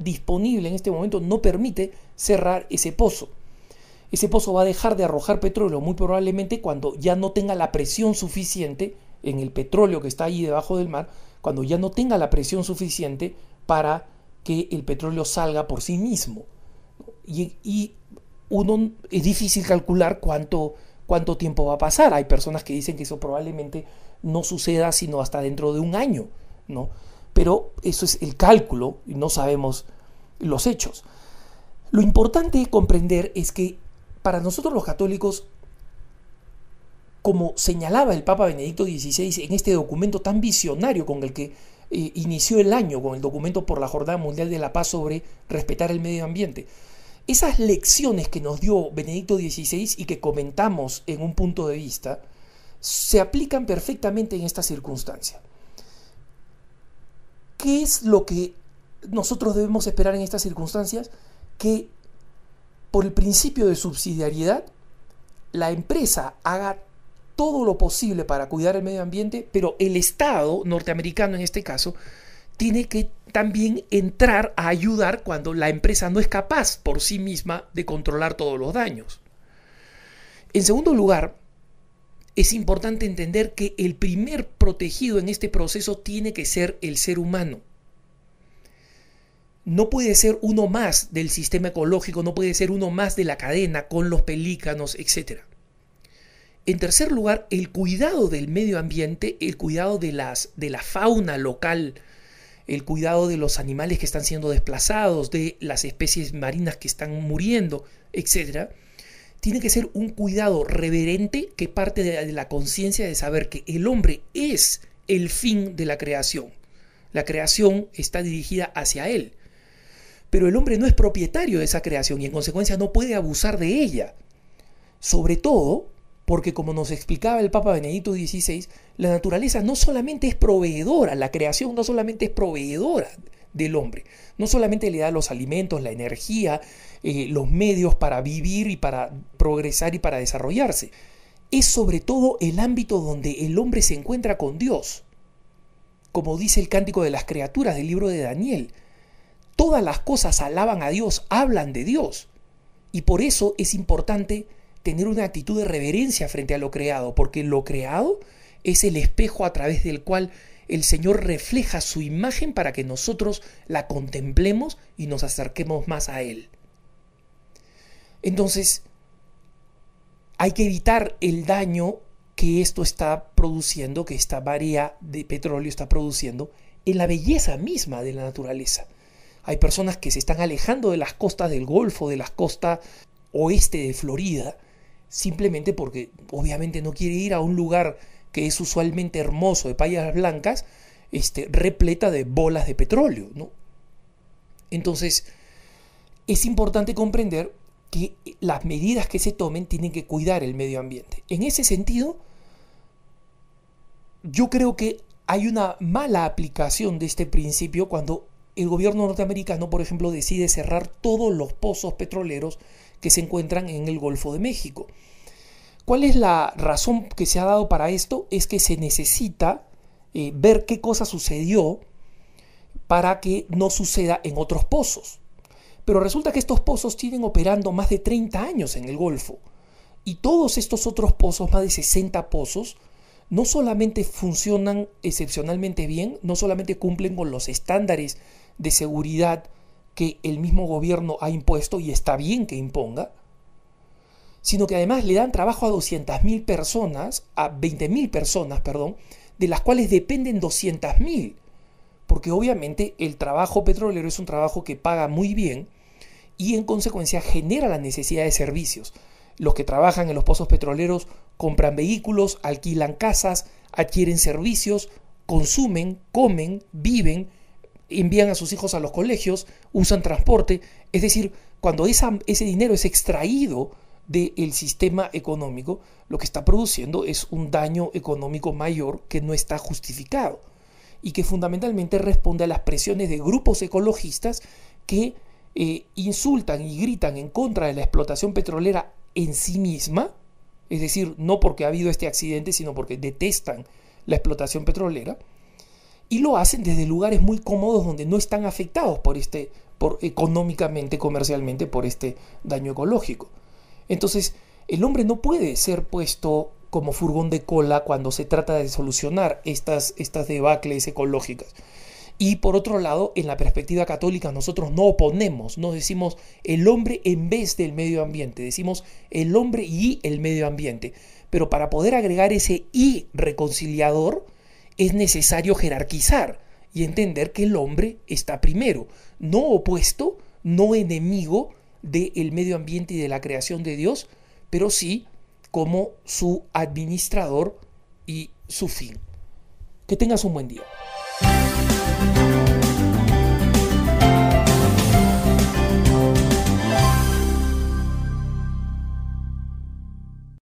disponible en este momento no permite cerrar ese pozo. Ese pozo va a dejar de arrojar petróleo muy probablemente cuando ya no tenga la presión suficiente en el petróleo que está ahí debajo del mar, cuando ya no tenga la presión suficiente para que el petróleo salga por sí mismo. Y, uno es difícil calcular cuánto, cuánto tiempo va a pasar. Hay personas que dicen que eso probablemente no suceda sino hasta dentro de un año, ¿no? pero eso es el cálculo y no sabemos los hechos. Lo importante comprender es que para nosotros los católicos, como señalaba el Papa Benedicto XVI en este documento tan visionario con el que eh, inició el año, con el documento por la Jornada Mundial de la Paz sobre respetar el medio ambiente, esas lecciones que nos dio Benedicto XVI y que comentamos en un punto de vista, se aplican perfectamente en esta circunstancia. ¿Qué es lo que nosotros debemos esperar en estas circunstancias? Que por el principio de subsidiariedad, la empresa haga todo lo posible para cuidar el medio ambiente, pero el Estado norteamericano en este caso tiene que también entrar a ayudar cuando la empresa no es capaz por sí misma de controlar todos los daños. En segundo lugar, es importante entender que el primer protegido en este proceso tiene que ser el ser humano. No puede ser uno más del sistema ecológico, no puede ser uno más de la cadena con los pelícanos, etc. En tercer lugar, el cuidado del medio ambiente, el cuidado de, las, de la fauna local, el cuidado de los animales que están siendo desplazados, de las especies marinas que están muriendo, etc tiene que ser un cuidado reverente que parte de la conciencia de saber que el hombre es el fin de la creación. La creación está dirigida hacia él. Pero el hombre no es propietario de esa creación y en consecuencia no puede abusar de ella. Sobre todo porque, como nos explicaba el Papa Benedicto XVI, la naturaleza no solamente es proveedora, la creación no solamente es proveedora del hombre. No solamente le da los alimentos, la energía, eh, los medios para vivir y para progresar y para desarrollarse. Es sobre todo el ámbito donde el hombre se encuentra con Dios. Como dice el cántico de las criaturas del libro de Daniel, todas las cosas alaban a Dios, hablan de Dios. Y por eso es importante tener una actitud de reverencia frente a lo creado, porque lo creado es el espejo a través del cual el Señor refleja su imagen para que nosotros la contemplemos y nos acerquemos más a Él. Entonces, hay que evitar el daño que esto está produciendo, que esta varía de petróleo está produciendo en la belleza misma de la naturaleza. Hay personas que se están alejando de las costas del Golfo, de las costas oeste de Florida, simplemente porque obviamente no quiere ir a un lugar que es usualmente hermoso de payas blancas, este, repleta de bolas de petróleo. ¿no? Entonces, es importante comprender que las medidas que se tomen tienen que cuidar el medio ambiente. En ese sentido, yo creo que hay una mala aplicación de este principio cuando el gobierno norteamericano, por ejemplo, decide cerrar todos los pozos petroleros que se encuentran en el Golfo de México. ¿Cuál es la razón que se ha dado para esto? Es que se necesita eh, ver qué cosa sucedió para que no suceda en otros pozos. Pero resulta que estos pozos tienen operando más de 30 años en el Golfo. Y todos estos otros pozos, más de 60 pozos, no solamente funcionan excepcionalmente bien, no solamente cumplen con los estándares de seguridad que el mismo gobierno ha impuesto y está bien que imponga, sino que además le dan trabajo a 200.000 personas, a 20.000 personas, perdón, de las cuales dependen 200.000, porque obviamente el trabajo petrolero es un trabajo que paga muy bien y en consecuencia genera la necesidad de servicios. Los que trabajan en los pozos petroleros compran vehículos, alquilan casas, adquieren servicios, consumen, comen, viven, envían a sus hijos a los colegios, usan transporte. Es decir, cuando ese dinero es extraído del sistema económico, lo que está produciendo es un daño económico mayor que no está justificado y que fundamentalmente responde a las presiones de grupos ecologistas que eh, insultan y gritan en contra de la explotación petrolera en sí misma, es decir, no porque ha habido este accidente, sino porque detestan la explotación petrolera, y lo hacen desde lugares muy cómodos donde no están afectados por este, por, económicamente, comercialmente, por este daño ecológico. Entonces, el hombre no puede ser puesto como furgón de cola cuando se trata de solucionar estas, estas debacles ecológicas. Y por otro lado, en la perspectiva católica nosotros no oponemos, no decimos el hombre en vez del medio ambiente, decimos el hombre y el medio ambiente. Pero para poder agregar ese y reconciliador es necesario jerarquizar y entender que el hombre está primero, no opuesto, no enemigo, del medio ambiente y de la creación de Dios, pero sí como su administrador y su fin. Que tengas un buen día.